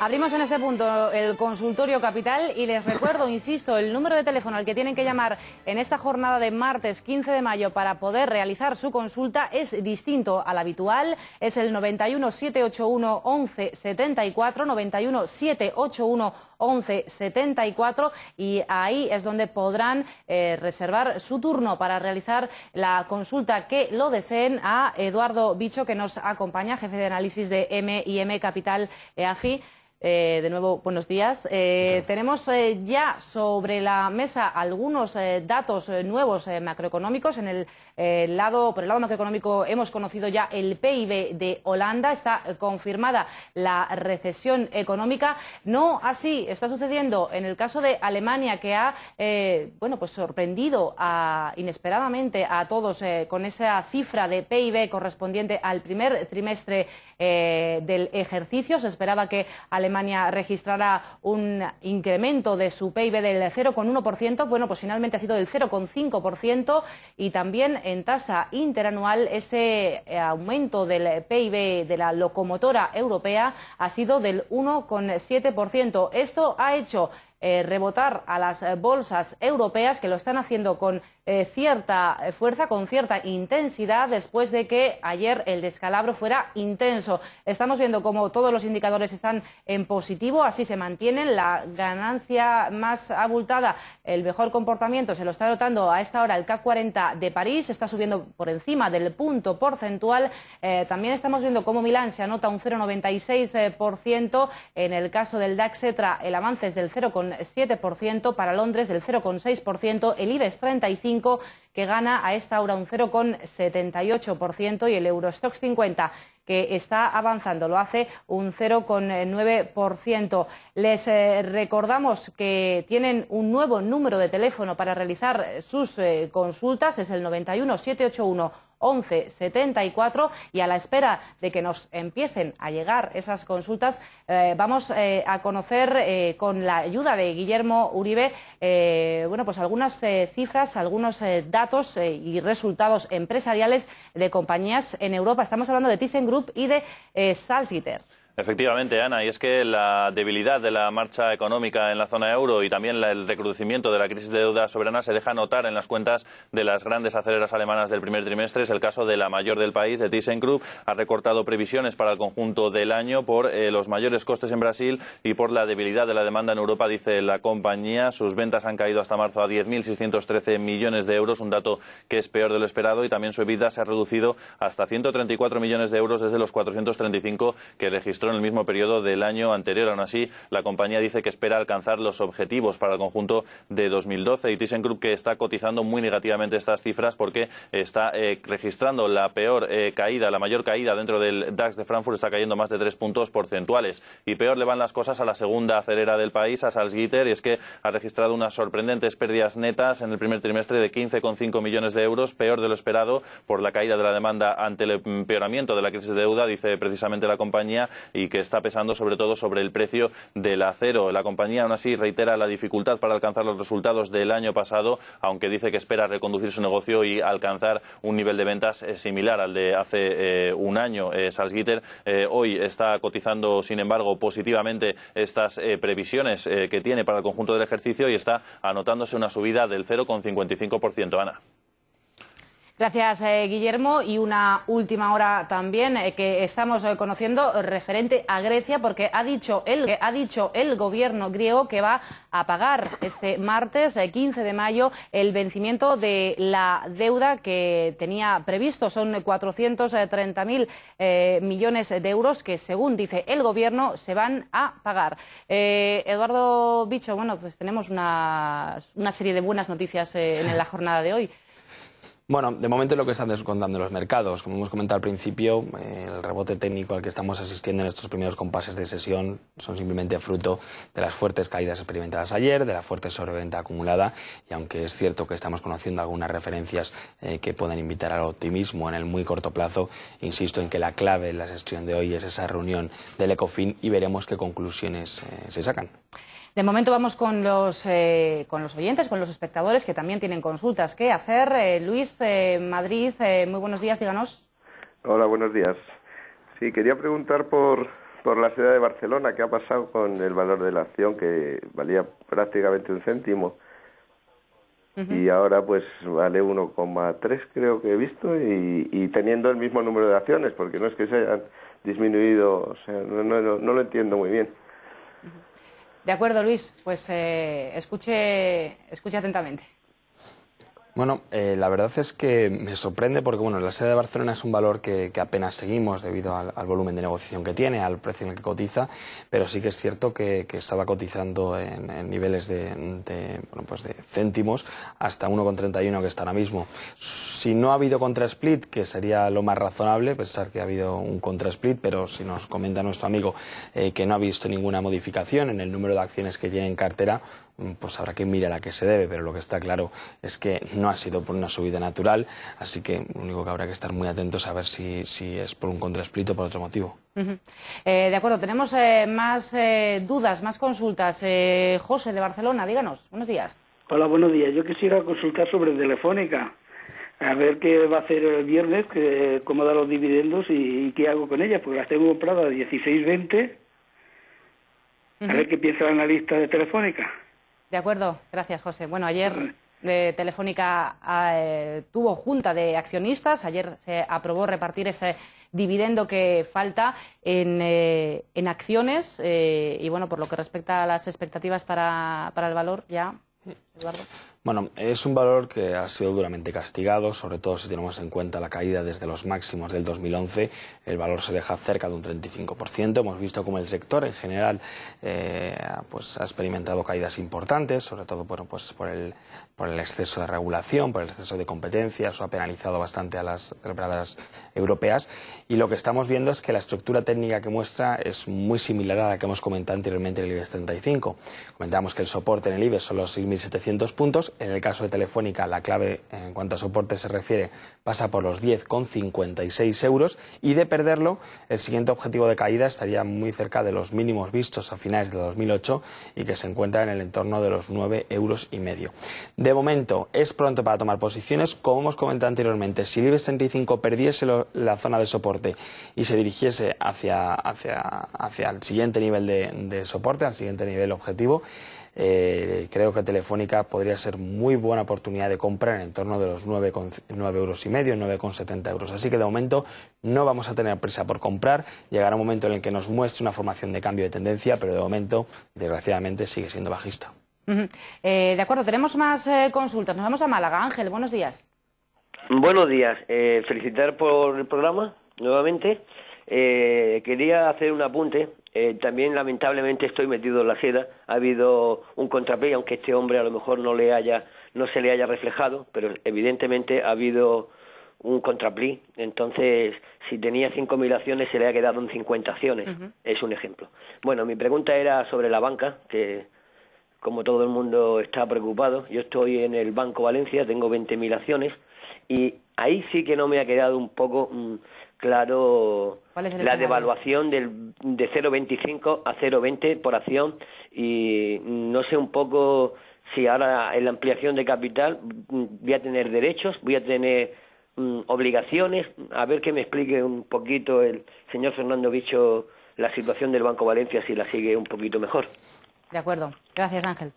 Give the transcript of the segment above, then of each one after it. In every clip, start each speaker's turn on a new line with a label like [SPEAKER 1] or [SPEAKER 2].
[SPEAKER 1] Abrimos en este punto el consultorio capital y les recuerdo, insisto, el número de teléfono al que tienen que llamar en esta jornada de martes 15 de mayo para poder realizar su consulta es distinto al habitual. Es el 91 781 11 91 781 11 y ahí es donde podrán eh, reservar su turno para realizar la consulta que lo deseen a Eduardo Bicho que nos acompaña, jefe de análisis de M&M Capital EAFI. Eh, de nuevo, buenos días. Eh, tenemos eh, ya sobre la mesa algunos datos nuevos macroeconómicos. En el, lado, por el lado macroeconómico hemos conocido ya el PIB de Holanda. Está confirmada la recesión económica. No así está sucediendo en el caso de Alemania, que ha bueno, pues sorprendido inesperadamente a todos con esa cifra de PIB correspondiente al primer trimestre del ejercicio. Se esperaba que Alemania registrará un incremento de su PIB del 0,1%, bueno, pues finalmente ha sido del 0,5% y también en tasa interanual ese eh, aumento del PIB de la locomotora europea ha sido del 1,7%. Esto ha hecho eh, rebotar a las eh, bolsas europeas, que lo están haciendo con eh, cierta fuerza, con cierta intensidad, después de que ayer el descalabro fuera intenso. Estamos viendo como todos los indicadores están en positivo, así se mantienen. La ganancia más abultada, el mejor comportamiento, se lo está notando a esta hora el CAC 40 de París, está subiendo por encima del punto porcentual. también estamos viendo cómo Milán se anota un 0,96%. En el caso del DAX, el avance es del 0,9%. 7% para Londres del 0,6%, el IBEX 35 que gana a esta hora un 0,78% y el Eurostox 50 que está avanzando, lo hace un 0,9%. Les eh, recordamos que tienen un nuevo número de teléfono para realizar sus eh, consultas, es el 91781. 1174 y a la espera de que nos empiecen a llegar esas consultas, eh, vamos eh, a conocer eh, con la ayuda de Guillermo Uribe bueno, pues algunas cifras, algunos datos y resultados empresariales de compañías en Europa. Estamos hablando de Group y de Salzgitter.
[SPEAKER 2] Efectivamente, Ana, y es que la debilidad de la marcha económica en la zona euro y también el recrudecimiento de la crisis de deuda soberana se deja notar en las cuentas de las grandes aceleras alemanas del primer trimestre. Es el caso de la mayor del país, de ThyssenKrupp, ha recortado previsiones para el conjunto del año por eh, los mayores costes en Brasil y por la debilidad de la demanda en Europa, dice la compañía. Sus ventas han caído hasta marzo a 10.613 millones de euros, un dato que es peor de lo esperado, y también su EBITDA se ha reducido hasta 134 millones de euros desde los 435 que registró en el mismo periodo del año anterior. Aún así, la compañía dice que espera alcanzar los objetivos para el conjunto de 2012 y ThyssenKrupp que está cotizando muy negativamente estas cifras porque está eh, registrando la peor eh, caída, la mayor caída dentro del DAX de Frankfurt, está cayendo más de tres puntos porcentuales. Y peor le van las cosas a la segunda acelera del país, a Salzgitter, y es que ha registrado unas sorprendentes pérdidas netas en el primer trimestre de 15,5 millones de euros, peor de lo esperado por la caída de la demanda ante el empeoramiento de la crisis de deuda, dice precisamente la compañía, y que está pesando sobre todo sobre el precio del acero. La compañía aún así reitera la dificultad para alcanzar los resultados del año pasado, aunque dice que espera reconducir su negocio y alcanzar un nivel de ventas eh, similar al de hace eh, un año. Eh, Salzgitter hoy está cotizando, sin embargo, positivamente estas previsiones que tiene para el conjunto del ejercicio y está anotándose una subida del 0,55%. Ana.
[SPEAKER 1] Gracias, eh, Guillermo. Y una última hora también eh, que estamos eh, conociendo referente a Grecia, porque ha dicho, el, ha dicho el gobierno griego que va a pagar este martes 15 de mayo el vencimiento de la deuda que tenía previsto. Son 430.000 millones de euros que, según dice el gobierno, se van a pagar. Eduardo Bicho, bueno, pues tenemos una serie de buenas noticias en la jornada de hoy.
[SPEAKER 3] Bueno, de momento lo que están descontando los mercados. Como hemos comentado al principio, el rebote técnico al que estamos asistiendo en estos primeros compases de sesión son simplemente fruto de las fuertes caídas experimentadas ayer, de la fuerte sobreventa acumulada y aunque es cierto que estamos conociendo algunas referencias eh, que pueden invitar al optimismo en el muy corto plazo, insisto en que la clave en la sesión de hoy es esa reunión del ECOFIN y veremos qué conclusiones eh, se sacan.
[SPEAKER 1] De momento vamos con los, eh, con los oyentes, con los espectadores que también tienen consultas que hacer. Eh, Luis, eh, Madrid, muy buenos días, díganos.
[SPEAKER 3] Hola, buenos días. Sí, quería preguntar por, por la ciudad de Barcelona, qué ha pasado con el valor de la acción que valía prácticamente un céntimo. Y ahora pues vale 1,3 creo que he visto y, teniendo el mismo número de acciones, porque no es que se hayan disminuido, o sea, no lo entiendo muy bien.
[SPEAKER 1] De acuerdo, Luis, pues eh, escuche, escuche atentamente.
[SPEAKER 3] Bueno, eh, la verdad es que me sorprende porque bueno, la sede de Barcelona es un valor que, que apenas seguimos debido al, volumen de negociación que tiene, al precio en el que cotiza, pero sí que es cierto que, estaba cotizando en, niveles de, de, bueno, pues de, céntimos hasta 1,31 que está ahora mismo. Si no ha habido contra split, que sería lo más razonable, pensar que ha habido un contra split, pero si nos comenta nuestro amigo eh, que no ha visto ninguna modificación en el número de acciones que tiene en cartera, Mm, pues habrá que mirar a que se debe, pero lo que está claro es que no ha sido por una subida natural, así que lo único que habrá que estar muy atentos a ver si, es por un contrasplito o por otro motivo.
[SPEAKER 1] Eh, de acuerdo, tenemos eh, más eh, dudas, más consultas. José de Barcelona, díganos, buenos días.
[SPEAKER 3] Hola, buenos días. Yo quisiera consultar sobre Telefónica, a ver qué va a hacer el viernes, cómo da los dividendos y, qué hago con ella, porque las tengo compradas a 16.20. A ver qué piensa la analista de Telefónica.
[SPEAKER 1] De acuerdo, gracias José. Bueno, ayer eh, Telefónica eh, tuvo junta de accionistas, ayer se aprobó repartir ese dividendo que falta en, eh, acciones y bueno, por lo que respecta a las expectativas para el valor, ya
[SPEAKER 3] bueno, es un valor que ha sido duramente castigado, sobre todo si tenemos en cuenta la caída desde los máximos del 2011. El valor se deja cerca de un 35%. Hemos visto cómo el sector en general eh, pues ha experimentado caídas importantes, sobre todo pues por, el, por el exceso de regulación, por el exceso de competencia. Eso ha penalizado bastante a las operadoras europeas. Y lo que estamos viendo es que la estructura técnica que muestra es muy similar a la que hemos comentado anteriormente en el IBEX 35. Comentábamos que el soporte en el IBEX son los 6.700 en el caso de Telefónica, la clave en cuanto a soporte se refiere pasa por los 10,56 euros y de perderlo, el siguiente objetivo de caída estaría muy cerca de los mínimos vistos a finales de 2008 y que se encuentra en el entorno de los 9 euros y medio. De momento, es pronto para tomar posiciones. Como hemos comentado anteriormente, si Vives 35 perdiese la zona de soporte y se dirigiese hacia, hacia, el siguiente nivel de soporte, al siguiente nivel objetivo, eh, creo que Telefónica podría ser muy buena oportunidad de comprar en torno de los 9,5 euros y medio, 9,70 euros. Así que de momento no vamos a tener prisa por comprar. Llegará un momento en el que nos muestre una formación de cambio de tendencia, pero de momento, desgraciadamente, sigue siendo bajista.
[SPEAKER 1] Eh, de acuerdo, tenemos más eh, consultas. Nos vamos a Málaga. Ángel, buenos días.
[SPEAKER 3] Buenos días. felicitar por el programa nuevamente. quería hacer un apunte eh, también lamentablemente estoy metido en la seda. Ha habido un contraplí, aunque este hombre a lo mejor no le haya, no se le haya reflejado, pero evidentemente ha habido un contraplí. Entonces, si tenía 5.000 acciones, se le ha quedado en 50 acciones. Es un ejemplo. Bueno, mi pregunta era sobre la banca, que como todo el mundo está preocupado, yo estoy en el Banco Valencia, tengo 20.000 acciones y ahí sí que no me ha quedado un poco. Mm, claro la devaluación del, de 0,25 a 0,20 por acción y no sé un poco si ahora en la ampliación de capital voy a tener derechos, voy a tener mm, obligaciones. A ver que me explique un poquito el señor Fernando Bicho la situación del Banco Valencia si la sigue un poquito mejor.
[SPEAKER 1] De acuerdo. Gracias, Ángel.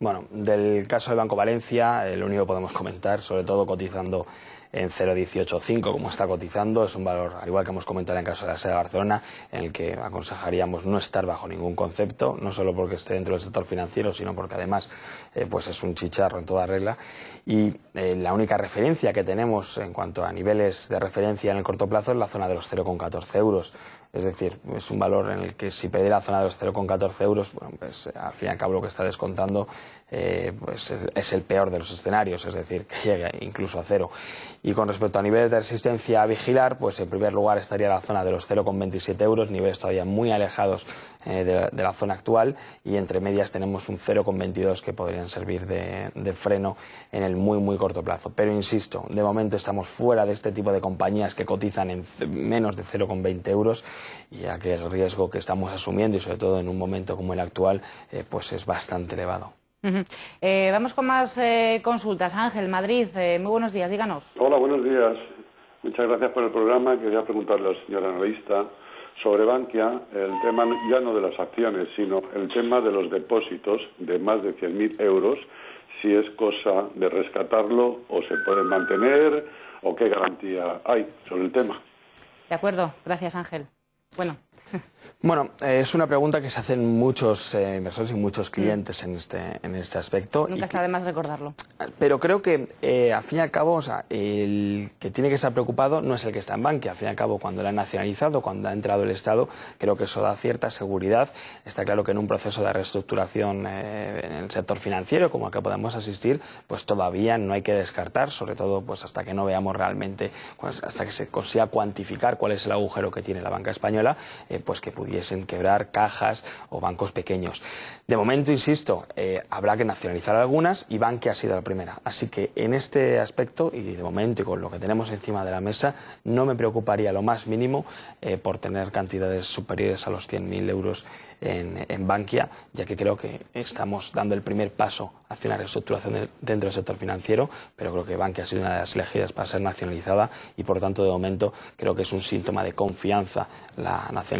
[SPEAKER 3] Bueno, del caso de Banco Valencia, eh, lo único que podemos comentar, sobre todo cotizando en 0,185 como está cotizando. Es un valor, al igual que hemos comentado en el caso de la sede de Barcelona, en el que aconsejaríamos no estar bajo ningún concepto, no solo porque esté dentro del sector financiero, sino porque además eh, pues es un chicharro en toda regla. Y eh, la única referencia que tenemos en cuanto a niveles de referencia en el corto plazo es la zona de los 0,14 euros. Es decir, es un valor en el que si pedir la zona de los 0,14 euros, bueno, pues eh, al fin y al cabo lo que está descontando eh, pues, es el peor de los escenarios, es decir, que llegue incluso a cero. Y con respecto a niveles de resistencia a vigilar, pues en primer lugar estaría la zona de los 0,27 euros, niveles todavía muy alejados eh, de, la, zona actual y entre medias tenemos un 0,22 que podrían servir de, freno en el muy, muy corto plazo. Pero insisto, de momento estamos fuera de este tipo de compañías que cotizan en menos de 0,20 euros, ya que el riesgo que estamos asumiendo y sobre todo en un momento como el actual, eh, pues es bastante elevado.
[SPEAKER 1] Eh, vamos con más consultas. Ángel, Madrid, muy buenos días, díganos.
[SPEAKER 2] Hola, buenos días. Muchas gracias por el programa. Quería preguntarle a la señora analista sobre Bankia el tema ya no de las acciones, sino el tema de los depósitos de más de 100.000 euros, si es cosa de rescatarlo o se puede mantener o qué garantía hay sobre el tema.
[SPEAKER 1] De acuerdo, gracias Ángel. Bueno,
[SPEAKER 3] bueno, eh, es una pregunta que se hacen muchos eh, inversores y muchos mm. clientes en, este, en este aspecto. Nunca
[SPEAKER 1] más recordarlo.
[SPEAKER 3] Pero creo que, eh, al fin y al cabo, el que tiene que estar preocupado no es el que está en banca. Al fin y al cabo, cuando la ha nacionalizado, cuando ha entrado el Estado, creo que eso da cierta seguridad. Está claro que en un proceso de reestructuración en el sector financiero, como al que podemos asistir, pues todavía no hay que descartar, sobre todo pues hasta que no veamos realmente, pues, hasta que se consiga cuantificar cuál es el agujero que tiene la banca española. Eh, pues que pudiesen quebrar cajas o bancos pequeños. De momento, insisto, eh, habrá que nacionalizar algunas y Bankia ha sido la primera. Así que en este aspecto, y de momento y con lo que tenemos encima de la mesa, no me preocuparía lo más mínimo eh, por tener cantidades superiores a los 100.000 euros en, en, Bankia, ya que creo que estamos dando el primer paso hacia una reestructuración dentro del sector financiero, pero creo que Bankia ha sido una de las elegidas para ser nacionalizada y, por tanto, de momento creo que es un síntoma de confianza la nacionalización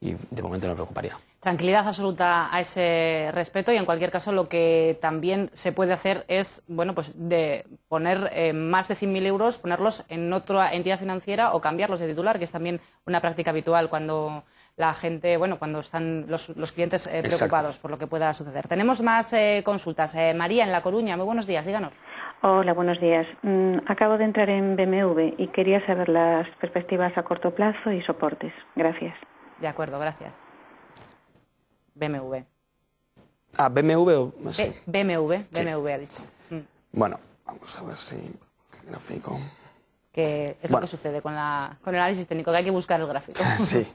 [SPEAKER 3] y de momento no me preocuparía.
[SPEAKER 1] Tranquilidad absoluta a ese respeto y en cualquier caso lo que también se puede hacer es bueno pues de poner eh, más de 100.000 euros ponerlos en otra entidad financiera o cambiarlos de titular que es también una práctica habitual cuando la gente, bueno, cuando están los, clientes eh, preocupados por lo que pueda suceder. Tenemos más eh, consultas. María, en La Coruña, muy buenos días, díganos. Hola, buenos días. Mm, acabo de entrar en BMW y quería saber las perspectivas a corto plazo y soportes. Gracias. De acuerdo, gracias. BMW.
[SPEAKER 3] Ah, BMW o... No
[SPEAKER 1] BMW, BMW ha dicho. Mm.
[SPEAKER 3] Bueno, vamos a ver si
[SPEAKER 1] es lo que sucede con, el análisis técnico, que hay que buscar el gráfico. Sí.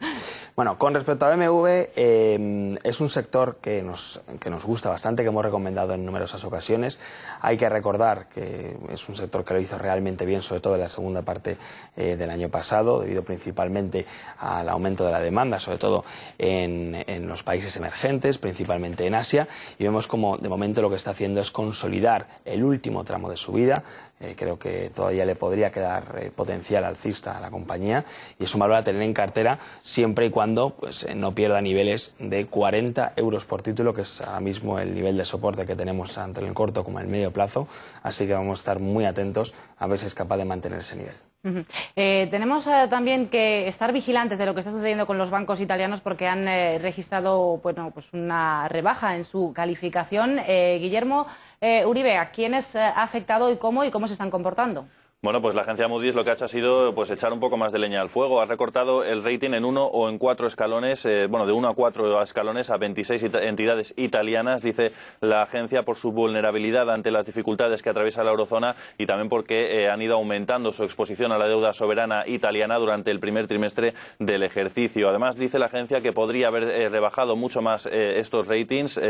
[SPEAKER 3] Bueno, con respecto a BMW, eh, es un sector que nos, que nos gusta bastante, que hemos recomendado en numerosas ocasiones. Hay que recordar que es un sector que lo hizo realmente bien, sobre todo en la segunda parte eh, del año pasado, debido principalmente al aumento de la demanda, sobre todo en, los países emergentes, principalmente en Asia. Y vemos como de momento lo que está haciendo es consolidar el último tramo de su vida, eh, creo que todavía le podría quedar eh, potencial alcista a la compañía y es un valor a tener en cartera siempre y cuando pues, eh, no pierda niveles de 40 euros por título, que es ahora mismo el nivel de soporte que tenemos tanto en el corto como en el medio plazo. Así que vamos a estar muy atentos a ver si es capaz de mantener ese nivel.
[SPEAKER 1] Eh, tenemos eh, también que estar vigilantes de lo que está sucediendo con los bancos italianos porque han eh, registrado bueno, pues una rebaja en su calificación. Guillermo Uribe, ¿a quiénes ha afectado y cómo y cómo se están comportando?
[SPEAKER 2] Bueno, pues la agencia Moody's lo que ha hecho ha sido pues echar un poco más de leña al fuego. Ha recortado el rating en uno o en cuatro escalones, eh, bueno, de uno a cuatro escalones a 26 entidades italianas, dice la agencia, por su vulnerabilidad ante las dificultades que atraviesa la eurozona y también porque eh, han ido aumentando su exposición a la deuda soberana italiana durante el primer trimestre del ejercicio. Además, dice la agencia que podría haber eh, rebajado mucho más estos ratings,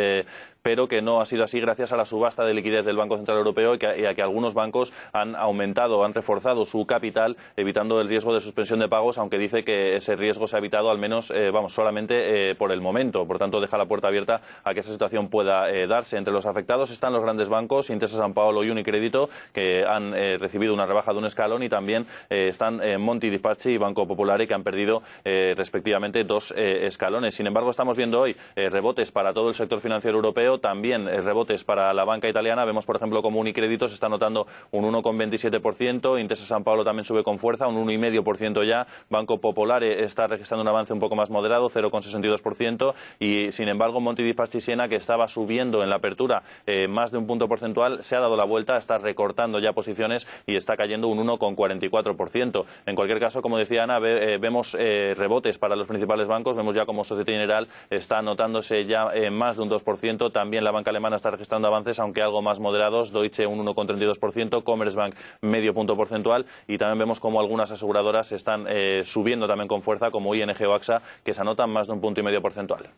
[SPEAKER 2] pero que no ha sido así gracias a la subasta de liquidez del Banco Central Europeo y a que algunos bancos han aumentado han reforzado su capital, evitando el riesgo de suspensión de pagos, aunque dice que ese riesgo se ha evitado al menos, eh, vamos, solamente eh, por el momento. Por tanto, deja la puerta abierta a que esa situación pueda eh, darse. Entre los afectados están los grandes bancos, Intesa San Paolo y Unicrédito, que han recibido una rebaja de un escalón, y también están Monti Dipachi y Banco Popular, que han perdido respectivamente dos escalones. Sin embargo, estamos viendo hoy rebotes para todo el sector financiero europeo, también rebotes para la banca italiana. Vemos, por ejemplo, como Unicrédito se está notando un 1,27%, Intesa San Pablo también sube con fuerza, un 1,5% ya, Banco Popular está registrando un avance un poco más moderado, 0,62%, y sin embargo Monte que estaba subiendo en la apertura eh, más de un punto porcentual, se ha dado la vuelta, está recortando ya posiciones y está cayendo un 1,44%. En cualquier caso, como decía Ana, eh, vemos eh, rebotes para los principales bancos, vemos ya como Societe General está anotándose ya más de un 2%, también la banca alemana está registrando avances, aunque algo más moderados, Deutsche un 1,32%, Commerzbank medio punto porcentual y también vemos como algunas aseguradoras están eh, subiendo también con fuerza, como ING o AXA, que se anotan más de un punto y medio porcentual.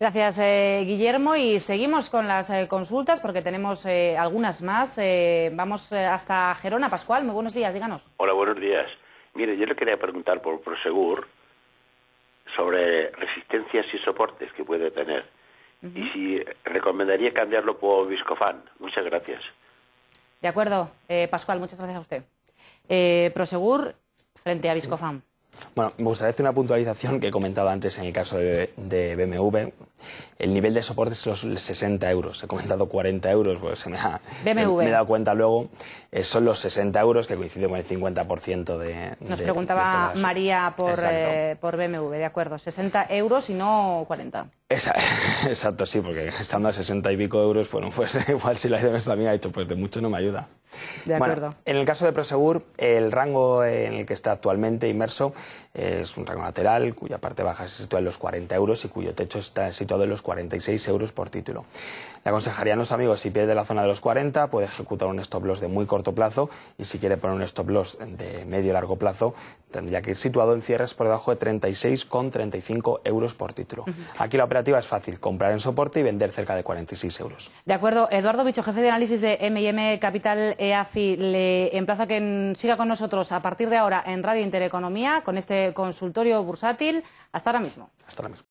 [SPEAKER 1] Gracias, eh, Guillermo. Y seguimos con las eh, consultas porque tenemos algunas más. vamos hasta Gerona. Pascual, muy buenos días, díganos.
[SPEAKER 2] Hola, buenos
[SPEAKER 3] días. Mire, yo le quería preguntar por Prosegur sobre resistencias y soportes que puede tener. Y si recomendaría cambiarlo por Viscofan. Muchas gracias.
[SPEAKER 1] De acuerdo, eh, Pascual, muchas gracias a usted. Eh, Prosegur frente a Viscofam.
[SPEAKER 3] Bueno, me gustaría hacer una puntualización que he comentado antes en el caso de, de BMW. El nivel de soporte es los 60 euros. He comentado 40 euros, pues se me ha, dado cuenta luego. Eh, son los 60 euros que coincide con el 50% de... Nos preguntaba
[SPEAKER 1] María por, eh, por BMW, de acuerdo. 60 euros y no 40.
[SPEAKER 3] Exacto, sí, porque estando a 60 y pico euros, bueno, pues igual si la idea también ha dicho pues de mucho no me ayuda
[SPEAKER 1] en
[SPEAKER 3] el caso de Prosegur, el rango en el que está actualmente inmerso es un rango lateral cuya parte baja se sitúa en los 40 euros y cuyo techo está situado en los 46 euros por título. Le aconsejaría a los amigos, si pierde la zona de los 40, puede ejecutar un stop loss de muy corto plazo y si quiere poner un stop loss de medio largo plazo, tendría que ir situado en cierres por debajo de 36,35 euros por título. Aquí la operativa es fácil, comprar en soporte y vender cerca de 46 euros.
[SPEAKER 1] De acuerdo. Eduardo Bicho, jefe de análisis de M&M Capital EAFI, le emplaza que siga con nosotros a partir de ahora en Radio Intereconomía con este consultorio bursátil. Hasta ahora mismo.
[SPEAKER 3] Hasta ahora mismo.